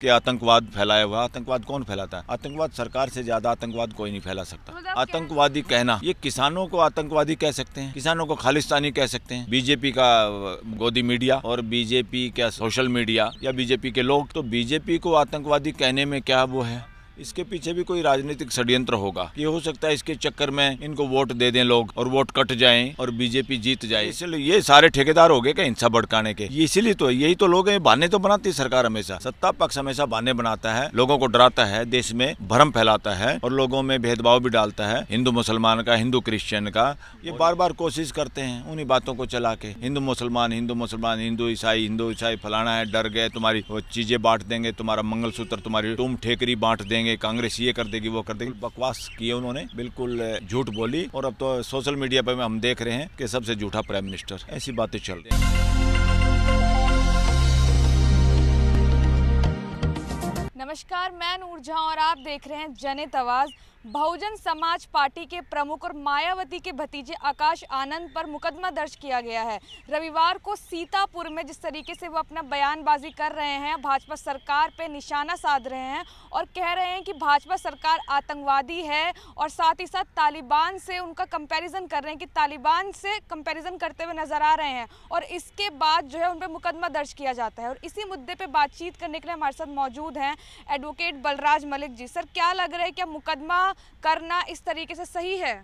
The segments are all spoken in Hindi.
कि आतंकवाद फैलाया हुआ आतंकवाद कौन फैलाता है आतंकवाद सरकार से ज्यादा आतंकवाद कोई नहीं फैला सकता आतंकवादी कहना ये किसानों को आतंकवादी कह सकते हैं किसानों को खालिस्तानी कह सकते हैं बीजेपी का गोदी मीडिया और बीजेपी का सोशल मीडिया या बीजेपी के लोग तो बीजेपी को आतंकवादी कहने में क्या वो है इसके पीछे भी कोई राजनीतिक षड्यंत्र होगा ये हो सकता है इसके चक्कर में इनको वोट दे दें लोग और वोट कट जाए और बीजेपी जीत जाए इसलिए ये सारे ठेकेदार हो गए क्या हिंसा भड़काने के इसीलिए तो यही तो लोग बहाने तो बनाती है सरकार हमेशा सत्ता पक्ष हमेशा बहाने बनाता है लोगों को डराता है देश में भ्रम फैलाता है और लोगों में भेदभाव भी डालता है हिंदू मुसलमान का हिंदू क्रिश्चियन का ये बार बार कोशिश करते हैं उन्हीं बातों को चला के हिंदू मुसलमान हिंदू मुसलमान हिंदू ईसाई हिंदू ईसाई फलाना है डर गए तुम्हारी चीजें बांट देंगे तुम्हारा मंगलसूत्र तुम्हारी तुम ठेकरी बांट देंगे देंगे कांग्रेस ये कर देगी वो कर देगी बकवास किए उन्होंने बिल्कुल झूठ बोली और अब तो सोशल मीडिया पर हम देख रहे हैं कि सबसे झूठा प्राइम मिनिस्टर ऐसी बातें चल रही नमस्कार मैं नूरजहां और आप देख रहे हैं जनित आवाज़ बहुजन समाज पार्टी के प्रमुख और मायावती के भतीजे आकाश आनंद पर मुकदमा दर्ज किया गया है रविवार को सीतापुर में जिस तरीके से वो अपना बयानबाजी कर रहे हैं भाजपा सरकार पे निशाना साध रहे हैं और कह रहे हैं कि भाजपा सरकार आतंकवादी है और साथ ही साथ तालिबान से उनका कंपैरिजन कर रहे हैं कि तालिबान से कंपेरिज़न करते हुए नजर आ रहे हैं और इसके बाद जो है उन पर मुकदमा दर्ज किया जाता है और इसी मुद्दे पर बातचीत करने के लिए हमारे साथ मौजूद हैं एडवोकेट बलराज मलिक जी सर क्या लग रहा है क्या मुकदमा करना इस तरीके से सही है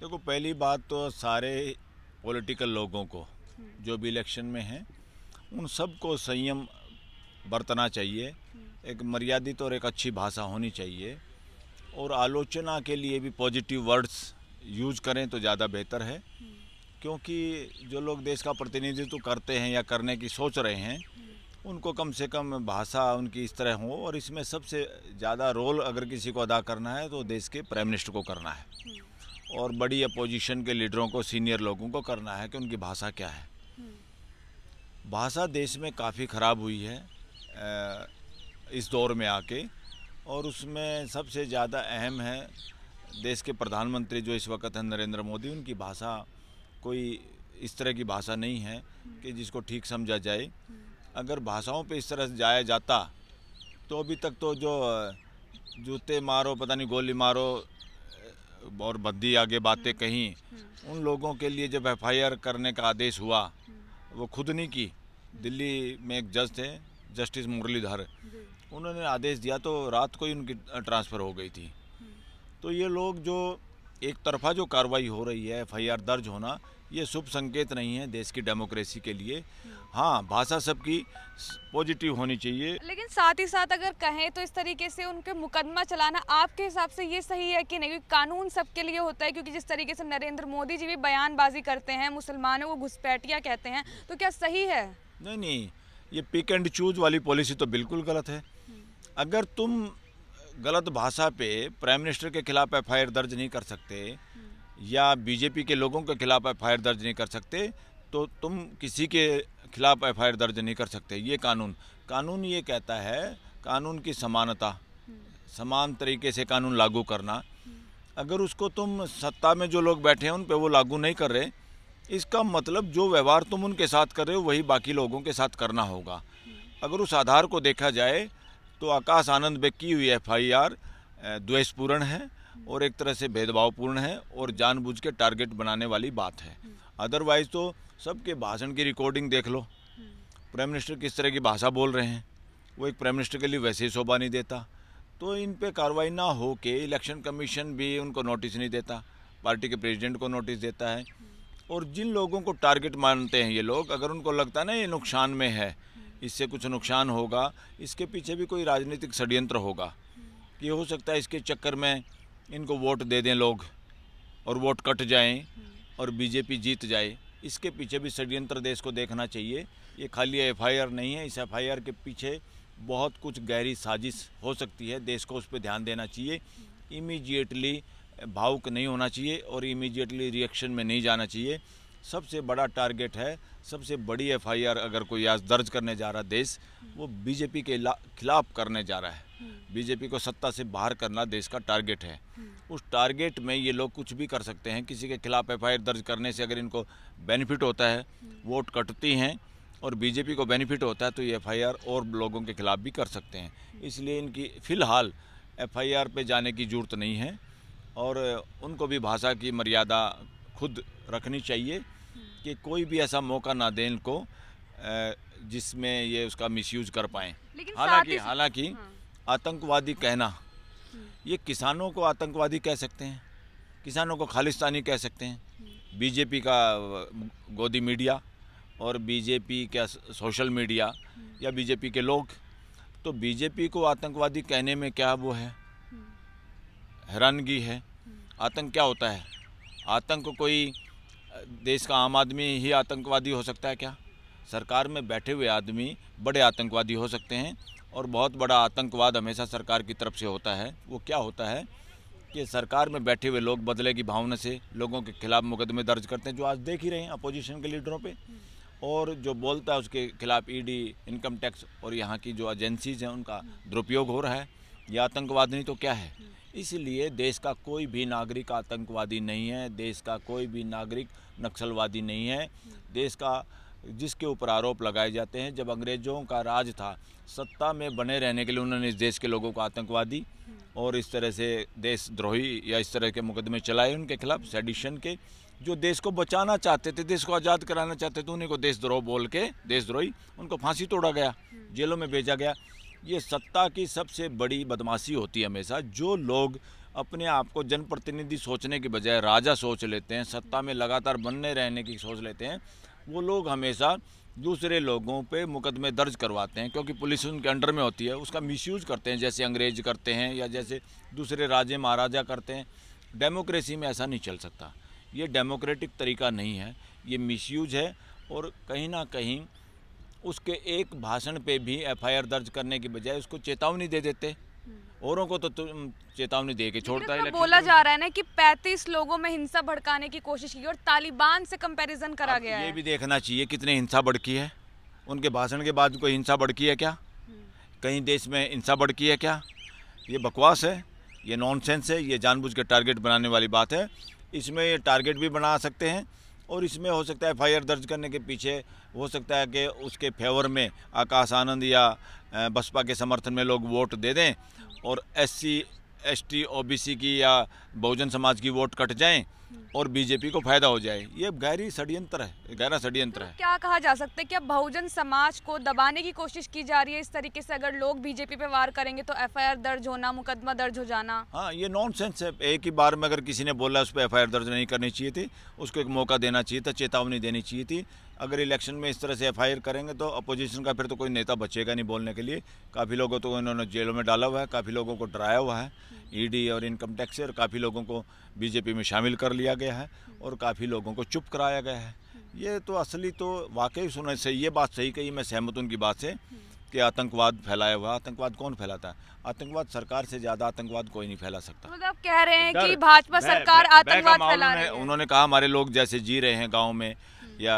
देखो पहली बात तो सारे पॉलिटिकल लोगों को जो भी इलेक्शन में हैं उन सबको संयम बरतना चाहिए एक मर्यादित और एक अच्छी भाषा होनी चाहिए और आलोचना के लिए भी पॉजिटिव वर्ड्स यूज करें तो ज़्यादा बेहतर है क्योंकि जो लोग देश का प्रतिनिधित्व करते हैं या करने की सोच रहे हैं उनको कम से कम भाषा उनकी इस तरह हो और इसमें सबसे ज़्यादा रोल अगर किसी को अदा करना है तो देश के प्राइम मिनिस्टर को करना है हम्म। और बड़ी अपोजिशन के लीडरों को सीनियर लोगों को करना है कि उनकी भाषा क्या है हम्म। भाषा देश में काफ़ी ख़राब हुई है इस दौर में आके और उसमें सबसे ज़्यादा अहम है देश के प्रधानमंत्री जो इस वक्त हैं नरेंद्र मोदी उनकी भाषा कोई इस तरह की भाषा नहीं है हम्म। कि जिसको ठीक समझा जाए अगर भाषाओं पे इस तरह से जाया जाता तो अभी तक तो जो जूते मारो पता नहीं गोली मारो और बद्दी आगे बातें हम्म। कहीं हम्म। उन लोगों के लिए जब एफ करने का आदेश हुआ हम्म। वो खुद नहीं की दिल्ली में एक जज थे जस्टिस मुरलीधर उन्होंने आदेश दिया तो रात को ही उनकी ट्रांसफ़र हो गई थी तो ये लोग जो एक तरफा जो कार्रवाई हो रही है एफ दर्ज होना ये शुभ संकेत नहीं है देश की डेमोक्रेसी के लिए हाँ भाषा सबकी पॉजिटिव होनी चाहिए लेकिन साथ ही साथ अगर कहें तो इस तरीके से उनके मुकदमा चलाना आपके हिसाब से ये सही है कि नहीं कानून सबके लिए होता है क्योंकि जिस तरीके से नरेंद्र मोदी जी भी बयानबाजी करते हैं मुसलमानों को घुसपैठिया कहते हैं तो क्या सही है नहीं नहीं ये पिक एंड चूज वाली पॉलिसी तो बिल्कुल गलत है अगर तुम गलत भाषा पे प्राइम मिनिस्टर के खिलाफ एफ दर्ज नहीं कर सकते या बीजेपी के लोगों के खिलाफ एफ दर्ज नहीं कर सकते तो तुम किसी के खिलाफ एफ दर्ज नहीं कर सकते ये कानून कानून ये कहता है कानून की समानता समान तरीके से कानून लागू करना अगर उसको तुम सत्ता में जो लोग बैठे हैं उन पर वो लागू नहीं कर रहे इसका मतलब जो व्यवहार तुम उनके साथ कर रहे हो वही बाकी लोगों के साथ करना होगा अगर उस आधार को देखा जाए तो आकाश आनंद में की हुई एफ आई आर द्वेषपूर्ण है और एक तरह से भेदभावपूर्ण है और जानबूझ के टारगेट बनाने वाली बात है अदरवाइज तो सबके भाषण की रिकॉर्डिंग देख लो प्राइम मिनिस्टर किस तरह की भाषा बोल रहे हैं वो एक प्राइम मिनिस्टर के लिए वैसे ही शोभा नहीं देता तो इन पे कार्रवाई ना हो के इलेक्शन कमीशन भी उनको नोटिस नहीं देता पार्टी के प्रेसिडेंट को नोटिस देता है और जिन लोगों को टारगेट मानते हैं ये लोग अगर उनको लगता है ना ये नुकसान में है इससे कुछ नुकसान होगा इसके पीछे भी कोई राजनीतिक षड्यंत्र होगा कि हो सकता है इसके चक्कर में इनको वोट दे दें लोग और वोट कट जाएं और बीजेपी जीत जाए इसके पीछे भी षड्यंत्र देश को देखना चाहिए ये खाली एफ नहीं है इस एफ के पीछे बहुत कुछ गहरी साजिश हो सकती है देश को उस पर ध्यान देना चाहिए इमीजिएटली भावुक नहीं होना चाहिए और इमीजिएटली रिएक्शन में नहीं जाना चाहिए सबसे बड़ा टारगेट है सबसे बड़ी एफआईआर अगर कोई आज दर्ज करने जा रहा देश वो बीजेपी के खिलाफ करने जा रहा है बीजेपी को सत्ता से बाहर करना देश का टारगेट है उस टारगेट में ये लोग कुछ भी कर सकते हैं किसी के खिलाफ एफआईआर दर्ज करने से अगर इनको बेनिफिट होता है वोट कटती हैं और बीजेपी को बेनिफिट होता है तो ये एफ और लोगों के खिलाफ भी कर सकते हैं इसलिए इनकी फ़िलहाल एफ पे जाने की ज़रूरत नहीं है और उनको भी भाषा की मर्यादा खुद रखनी चाहिए कि कोई भी ऐसा मौका ना दें इनको जिसमें ये उसका मिसयूज कर पाए हालांकि हालांकि हाँ। आतंकवादी कहना हम्म। ये किसानों को आतंकवादी कह सकते हैं किसानों को खालिस्तानी कह सकते हैं हम्म। बीजेपी का गोदी मीडिया और बीजेपी का सोशल मीडिया हम्म। या बीजेपी के लोग तो बीजेपी को आतंकवादी कहने में क्या वो है हैरानगी है आतंक क्या होता है आतंक कोई देश का आम आदमी ही आतंकवादी हो सकता है क्या सरकार में बैठे हुए आदमी बड़े आतंकवादी हो सकते हैं और बहुत बड़ा आतंकवाद हमेशा सरकार की तरफ से होता है वो क्या होता है कि सरकार में बैठे हुए लोग बदले की भावना से लोगों के खिलाफ मुकदमे दर्ज करते हैं जो आज देख ही रहे हैं अपोजिशन के लीडरों पर और जो बोलता है उसके खिलाफ ईडी इनकम टैक्स और यहाँ की जो एजेंसीज हैं उनका दुरुपयोग हो रहा है ये आतंकवाद नहीं तो क्या है इसलिए देश का कोई भी नागरिक आतंकवादी नहीं है देश का कोई भी नागरिक नक्सलवादी नहीं है देश का जिसके ऊपर आरोप लगाए जाते हैं जब अंग्रेज़ों का राज था सत्ता में बने रहने के लिए उन्होंने इस देश के लोगों को आतंकवादी और इस तरह से देशद्रोही या इस तरह के मुकदमे चलाए उनके खिलाफ सेडिशन के जो देश को बचाना चाहते थे देश को आज़ाद कराना चाहते थे उन्हीं को देशद्रोह बोल के देशद्रोही उनको फांसी तोड़ा गया जेलों में भेजा गया ये सत्ता की सबसे बड़ी बदमाशी होती है हमेशा जो लोग अपने आप को जनप्रतिनिधि सोचने के बजाय राजा सोच लेते हैं सत्ता में लगातार बनने रहने की सोच लेते हैं वो लोग हमेशा दूसरे लोगों पे मुकदमे दर्ज करवाते हैं क्योंकि पुलिस उनके अंडर में होती है उसका मिसयूज़ करते हैं जैसे अंग्रेज करते हैं या जैसे दूसरे राजे महाराजा करते हैं डेमोक्रेसी में ऐसा नहीं चल सकता ये डेमोक्रेटिक तरीका नहीं है ये मिसयूज है और कहीं ना कहीं उसके एक भाषण पे भी एफआईआर दर्ज करने की बजाय उसको चेतावनी दे देते हम्म। औरों को तो चेतावनी दे के छोड़ता है बोला जा रहा है ना कि 35 लोगों में हिंसा भड़काने की कोशिश की और तालिबान से कंपैरिजन करा गया ये भी देखना चाहिए कितने हिंसा भड़की है उनके भाषण के बाद कोई हिंसा भड़की है क्या हम्म। कहीं देश में हिंसा भड़की है क्या ये बकवास है ये नॉन है ये जानबूझ के टारगेट बनाने वाली बात है इसमें ये टारगेट भी बना सकते हैं और इसमें हो सकता है एफ दर्ज करने के पीछे हो सकता है कि उसके फेवर में आकाश आनंद या बसपा के समर्थन में लोग वोट दे दें और S C S T O B C की या बहुजन समाज की वोट कट जाएं और बीजेपी को फायदा हो जाए ये गहरी षड्यंत्र है गहरा षड्यंत्र तो है क्या कहा जा सकता है कि अब बहुजन समाज को दबाने की कोशिश की जा रही है इस तरीके से अगर लोग बीजेपी पे वार करेंगे तो एफआईआर दर्ज होना मुकदमा दर्ज हो जाना हाँ ये नॉनसेंस है एक ही बार में अगर किसी ने बोला उस पर एफ दर्ज नहीं करनी चाहिए थी उसको एक मौका देना चाहिए था चेतावनी देनी चाहिए थी अगर इलेक्शन में इस तरह से एफ करेंगे तो अपोजिशन का फिर तो कोई नेता बचेगा नहीं बोलने के लिए काफ़ी लोगों तो इन्होंने जेलों में डाला हुआ है काफ़ी लोगों को डराया हुआ है ईडी हम्म। e और इनकम टैक्स और काफ़ी लोगों को बीजेपी में शामिल कर लिया लिया गया है और काफ़ी लोगों को चुप कराया गया है ये तो असली तो वाकई सुनने से ये बात सही कही मैं सहमत हूँ उनकी बात से कि आतंकवाद फैलाया हुआ आतंकवाद कौन फैलाता है आतंकवाद सरकार से ज्यादा आतंकवाद कोई नहीं फैला सकता मतलब आप कह रहे हैं कि भाजपा सरकार आतंकवाद फैला रही है उन्होंने कहा हमारे लोग जैसे जी रहे हैं गाँव में या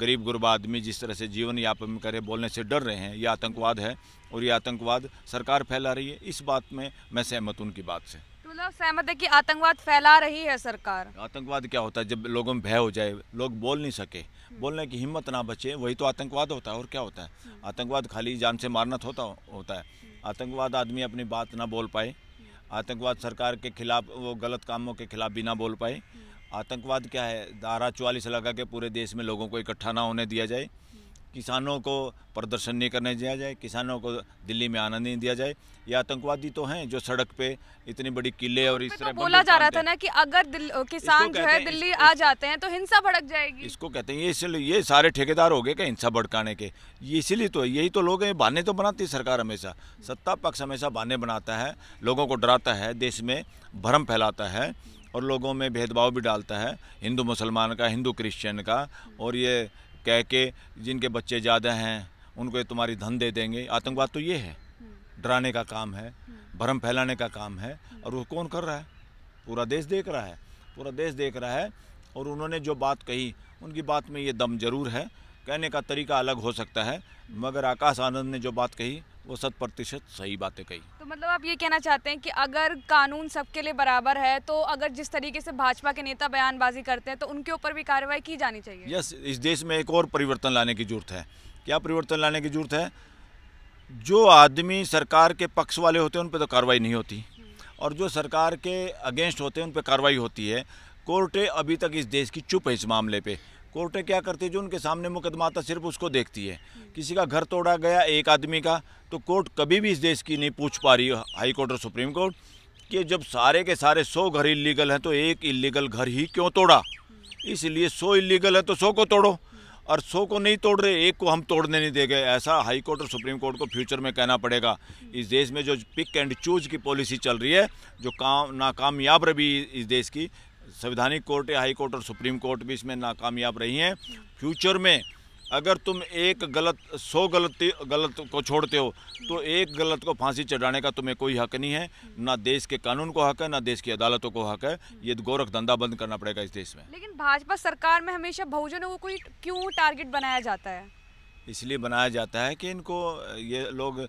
गरीब गुरबा आदमी जिस तरह से जीवन यापन करे बोलने से डर रहे हैं ये आतंकवाद है और ये आतंकवाद सरकार फैला रही है इस बात में मैं सहमत हूँ उनकी बात से मतलब सहमत है कि आतंकवाद फैला रही है सरकार आतंकवाद क्या होता है जब लोगों में भय हो जाए लोग बोल नहीं सके हम्म। बोलने की हिम्मत ना बचे वही तो आतंकवाद होता है और क्या होता है हम्म। आतंकवाद खाली जान से मारना होता होता है हम्म। आतंकवाद आदमी अपनी बात ना बोल पाए आतंकवाद सरकार के खिलाफ वो गलत कामों के खिलाफ भी ना बोल पाए आतंकवाद क्या है धारा चौवालीस लगा के पूरे देश में लोगों को इकट्ठा ना होने दिया जाए किसानों को प्रदर्शन नहीं करने दिया जाए किसानों को दिल्ली में आनंद नहीं दिया जाए ये आतंकवादी तो हैं जो सड़क पे इतनी बड़ी किले और इस तो तरह तो बोला जा रहा था ना कि अगर किसान जो है दिल्ली आ जाते हैं तो हिंसा भड़क जाएगी इसको कहते हैं ये इसलिए ये सारे ठेकेदार हो गए क्या हिंसा भड़काने के ये इसीलिए तो यही तो लोग हैं बहाने तो बनाती है सरकार हमेशा सत्ता पक्ष हमेशा बहाने बनाता है लोगों को डराता है देश में भ्रम फैलाता है और लोगों में भेदभाव भी डालता है हिंदू मुसलमान का हिंदू क्रिश्चियन का और ये कह के जिनके बच्चे ज़्यादा हैं उनको तुम्हारी धन दे देंगे आतंकवाद तो ये है हम्म। डराने का काम है हम्म। भ्रम फैलाने का काम है हम्म। और वो कौन कर रहा है पूरा देश देख रहा है पूरा देश देख रहा है और उन्होंने जो बात कही उनकी बात में ये दम जरूर है कहने का तरीका अलग हो सकता है मगर आकाश आनंद ने जो बात कही वो शत प्रतिशत सही बातें कही तो मतलब आप ये कहना चाहते हैं कि अगर कानून सबके लिए बराबर है तो अगर जिस तरीके से भाजपा के नेता बयानबाजी करते हैं तो उनके ऊपर भी कार्रवाई की जानी चाहिए यस इस देश में एक और परिवर्तन लाने की जरूरत है क्या परिवर्तन लाने की जरूरत है जो आदमी सरकार के पक्ष वाले होते हैं उन पर तो कार्रवाई नहीं होती और जो सरकार के अगेंस्ट होते हैं उन पर कार्रवाई होती है कोर्टें अभी तक इस देश की चुप है इस मामले पे कोर्टें क्या करती है जो उनके सामने मुकदमा आता सिर्फ उसको देखती है किसी का घर तोड़ा गया एक आदमी का तो कोर्ट कभी भी इस देश की नहीं पूछ पा रही हाई कोर्ट और सुप्रीम कोर्ट कि जब सारे के सारे सौ घर इलीगल हैं तो एक इलीगल घर ही क्यों तोड़ा इसलिए सौ इलीगल है तो सौ को तोड़ो और सौ को नहीं तोड़ रहे एक को हम तोड़ने नहीं दे गए ऐसा हाई कोर्ट और सुप्रीम कोर्ट को फ्यूचर में कहना पड़ेगा इस देश में जो पिक एंड चूज की पॉलिसी चल रही है जो काम नाकामयाब रही इस देश की संवैधानिक कोर्ट हाई कोर्ट और सुप्रीम कोर्ट भी इसमें नाकामयाब रही हैं फ्यूचर में अगर तुम एक गलत सौ गलती गलत को छोड़ते हो तो एक गलत को फांसी चढ़ाने का तुम्हें कोई हक नहीं है ना देश के कानून को हक है ना देश की अदालतों को हक है ये गोरख धंधा बंद करना पड़ेगा इस देश में लेकिन भाजपा सरकार में हमेशा बहुजनों को कोई क्यों टारगेट बनाया जाता है इसलिए बनाया जाता है कि इनको ये लोग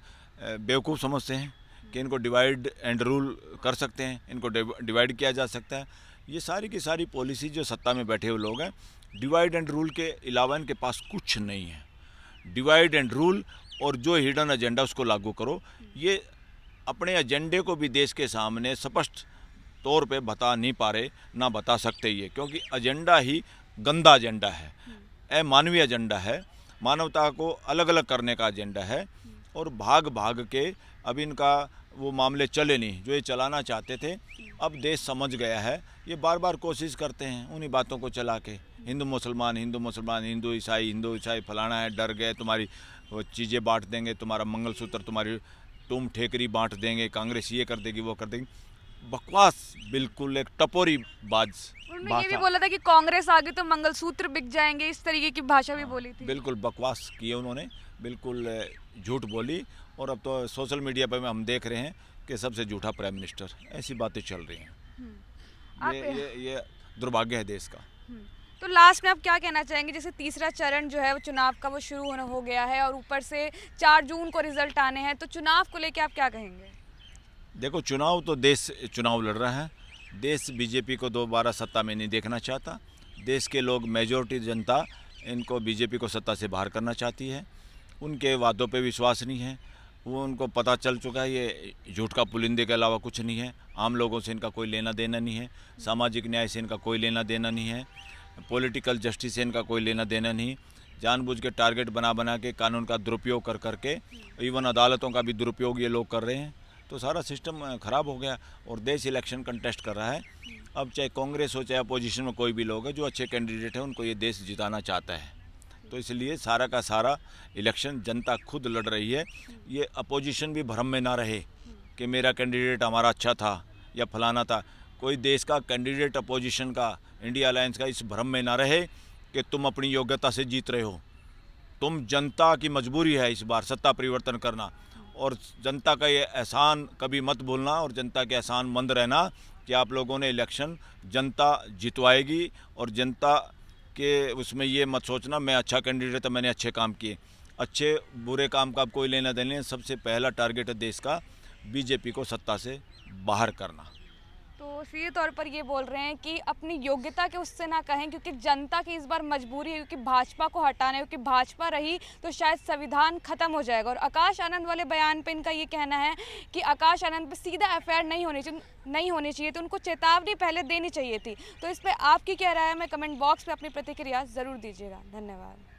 बेवकूफ़ समझते हैं कि इनको डिवाइड एंड रूल कर सकते हैं इनको डिवाइड किया जा सकता है ये सारी की सारी पॉलिसी जो सत्ता में बैठे हुए लोग हैं डिवाइड एंड रूल के अलावा इनके पास कुछ नहीं है डिवाइड एंड रूल और जो हिडन एजेंडा उसको लागू करो ये अपने एजेंडे को भी देश के सामने स्पष्ट तौर पे बता नहीं पा रहे ना बता सकते ये क्योंकि एजेंडा ही गंदा एजेंडा है अमानवीय हम्म। एजेंडा है मानवता को अलग अलग करने का एजेंडा है हम्म। और भाग भाग के अब इनका वो मामले चले नहीं जो ये चलाना चाहते थे अब देश समझ गया है ये बार बार कोशिश करते हैं उन्हीं बातों को चला के हिंदू मुसलमान हिंदू मुसलमान हिंदू ईसाई हिंदू ईसाई फलाना है डर गए तुम्हारी चीज़ें बांट देंगे तुम्हारा मंगलसूत्र तुम्हारी तुम ठेकरी बांट देंगे कांग्रेस ये कर देगी वो कर देगी बकवास बिल्कुल एक टपोरी बाज ये भी बोला था कि कांग्रेस आ गई तो मंगलसूत्र बिक जाएंगे इस तरीके की भाषा भी हाँ, बोली थी बिल्कुल बकवास किए उन्होंने बिल्कुल झूठ बोली और अब तो सोशल मीडिया पर हम देख रहे हैं कि सबसे झूठा प्राइम मिनिस्टर ऐसी बातें चल रही हैं हम्म। ये, ये ये दुर्भाग्य है देश का हम्म। तो लास्ट में आप क्या कहना चाहेंगे जैसे तीसरा चरण जो है वो चुनाव का वो शुरू होना हो गया है और ऊपर से चार जून को रिजल्ट आने हैं तो चुनाव को लेकर आप क्या कहेंगे देखो चुनाव तो देश चुनाव लड़ रहा है देश बीजेपी को दोबारा सत्ता में नहीं देखना चाहता देश के लोग मेजोरिटी जनता इनको बीजेपी को सत्ता से बाहर करना चाहती है उनके वादों पे विश्वास नहीं है वो उनको पता चल चुका है ये झूठ का पुलिंदे के अलावा कुछ नहीं है आम लोगों से इनका कोई लेना देना नहीं है सामाजिक न्याय से इनका कोई लेना देना नहीं है पॉलिटिकल जस्टिस से इनका कोई लेना देना नहीं जानबूझ के टारगेट बना बना के कानून का दुरुपयोग कर करके इवन अदालतों का भी दुरुपयोग ये लोग कर रहे हैं तो सारा सिस्टम ख़राब हो गया और देश इलेक्शन कंटेस्ट कर रहा है अब चाहे कांग्रेस हो चाहे अपोजिशन में कोई भी लोग है जो अच्छे कैंडिडेट हैं उनको ये देश जिताना चाहता है तो इसलिए सारा का सारा इलेक्शन जनता खुद लड़ रही है ये अपोजिशन भी भ्रम में ना रहे कि मेरा कैंडिडेट हमारा अच्छा था या फलाना था कोई देश का कैंडिडेट अपोजिशन का इंडिया अलायंस का इस भ्रम में ना रहे कि तुम अपनी योग्यता से जीत रहे हो तुम जनता की मजबूरी है इस बार सत्ता परिवर्तन करना और जनता का ये एहसान कभी मत भूलना और जनता के एहसान मंद रहना कि आप लोगों ने इलेक्शन जनता जितवाएगी और जनता कि उसमें ये मत सोचना मैं अच्छा कैंडिडेट है तो मैंने अच्छे काम किए अच्छे बुरे काम का आप कोई लेना देना सबसे पहला टारगेट है देश का बीजेपी को सत्ता से बाहर करना सीधे तौर पर ये बोल रहे हैं कि अपनी योग्यता के उससे ना कहें क्योंकि जनता की इस बार मजबूरी है क्योंकि भाजपा को हटाना है क्योंकि भाजपा रही तो शायद संविधान खत्म हो जाएगा और आकाश आनंद वाले बयान पर इनका ये कहना है कि आकाश आनंद पर सीधा एफ नहीं होनी चाहिए नहीं होनी चाहिए तो उनको चेतावनी पहले देनी चाहिए थी तो इस पर आपकी क्या राय है मैं कमेंट बॉक्स पर अपनी प्रतिक्रिया ज़रूर दीजिएगा धन्यवाद